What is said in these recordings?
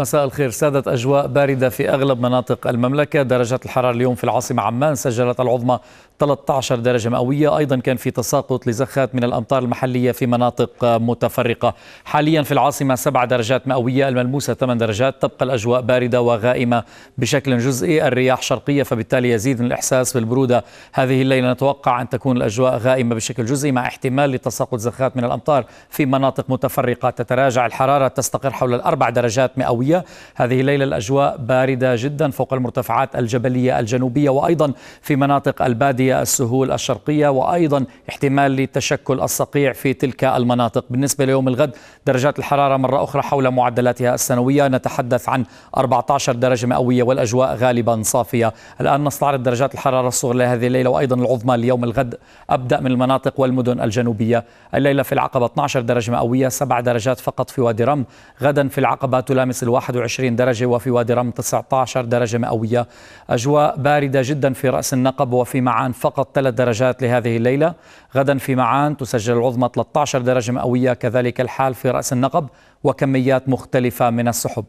مساء الخير سادت أجواء باردة في أغلب مناطق المملكة درجات الحرارة اليوم في العاصمة عمان سجلت العظمى 13 درجة مئوية أيضا كان في تساقط لزخات من الأمطار المحلية في مناطق متفرقة حاليا في العاصمة 7 درجات مئوية الملموسة 8 درجات تبقى الأجواء باردة وغائمة بشكل جزئي الرياح شرقية فبالتالي يزيد من الإحساس بالبرودة هذه الليلة نتوقع أن تكون الأجواء غائمة بشكل جزئي مع احتمال لتساقط زخات من الأمطار في مناطق متفرقة تتراجع الحرارة تستقر حول الأربع درجات مئوية هذه الليلة الأجواء باردة جدا فوق المرتفعات الجبلية الجنوبية وأيضا في مناطق البادية السهول الشرقية وأيضا احتمال لتشكل الصقيع في تلك المناطق بالنسبة ليوم الغد درجات الحرارة مرة أخرى حول معدلاتها السنوية نتحدث عن 14 درجة مئوية والأجواء غالبا صافية الآن نستعرض درجات الحرارة الصغرى لهذه الليلة وأيضا العظمى ليوم الغد أبدأ من المناطق والمدن الجنوبية الليلة في العقبة 12 درجة مئوية 7 درجات فقط في وادي رم غدا في العقبة تلامس ال 21 درجة وفي وادي رم 19 درجة مئوية أجواء باردة جدا في رأس النقب وفي معان فقط ثلاث درجات لهذه الليلة غدا في معان تسجل العظمى 13 درجة مئوية كذلك الحال في رأس النقب وكميات مختلفة من السحب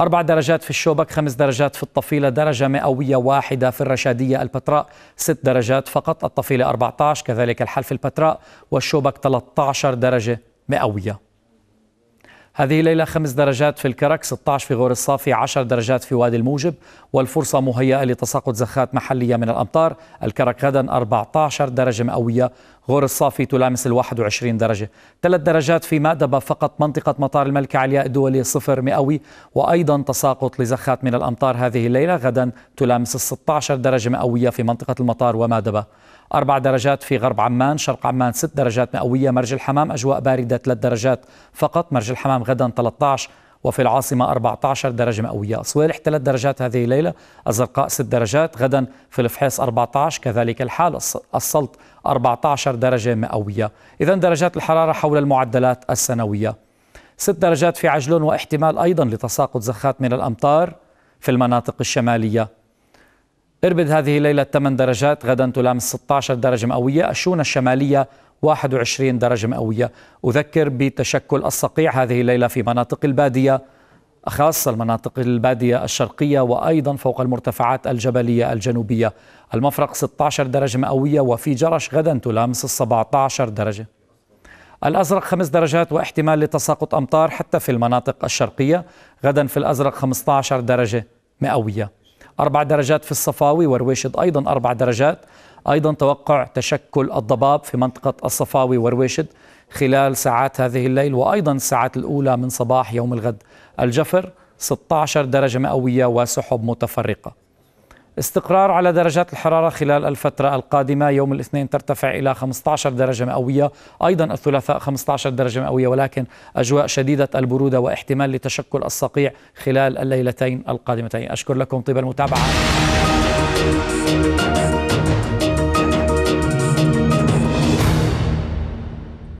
أربع درجات في الشوبك خمس درجات في الطفيلة درجة مئوية واحدة في الرشادية البتراء ست درجات فقط الطفيلة 14 كذلك الحال في البتراء والشوبك 13 درجة مئوية هذه الليلة خمس درجات في الكرك 16 في غور الصافي 10 درجات في وادي الموجب والفرصة مهيئة لتساقط زخات محلية من الأمطار الكرك غدا 14 درجة مئوية غور الصافي تلامس ال 21 درجة ثلاث درجات في مأدبة فقط منطقة مطار الملكة علياء الدولي صفر مئوي وأيضا تساقط لزخات من الأمطار هذه الليلة غدا تلامس ال 16 درجة مئوية في منطقة المطار ومأدبة أربع درجات في غرب عمان شرق عمان ست درجات مئوية مرج الحمام أجواء باردة ثلاث درجات فقط مرج الحمام غدا 13 وفي العاصمة 14 درجة مئوية صويلح ثلاث درجات هذه الليلة الزرقاء ست درجات غدا في الفحيص 14 كذلك الحال السلط 14 درجة مئوية إذا درجات الحرارة حول المعدلات السنوية ست درجات في عجلون واحتمال أيضا لتساقط زخات من الأمطار في المناطق الشمالية إربد هذه الليلة 8 درجات غدا تلامس 16 درجة مئوية الشونة الشمالية 21 درجة مئوية أذكر بتشكل الصقيع هذه الليلة في مناطق البادية خاصة المناطق البادية الشرقية وأيضا فوق المرتفعات الجبلية الجنوبية المفرق 16 درجة مئوية وفي جرش غدا تلامس 17 درجة الأزرق 5 درجات واحتمال لتساقط أمطار حتى في المناطق الشرقية غدا في الأزرق 15 درجة مئوية أربع درجات في الصفاوي ورويشد أيضا أربع درجات أيضا توقع تشكل الضباب في منطقة الصفاوي ورويشد خلال ساعات هذه الليل وأيضا الساعات الأولى من صباح يوم الغد الجفر 16 درجة مئوية وسحب متفرقة استقرار على درجات الحرارة خلال الفترة القادمة يوم الاثنين ترتفع إلى 15 درجة مئوية أيضا الثلاثاء 15 درجة مئوية ولكن أجواء شديدة البرودة واحتمال لتشكل الصقيع خلال الليلتين القادمتين أشكر لكم طيب المتابعة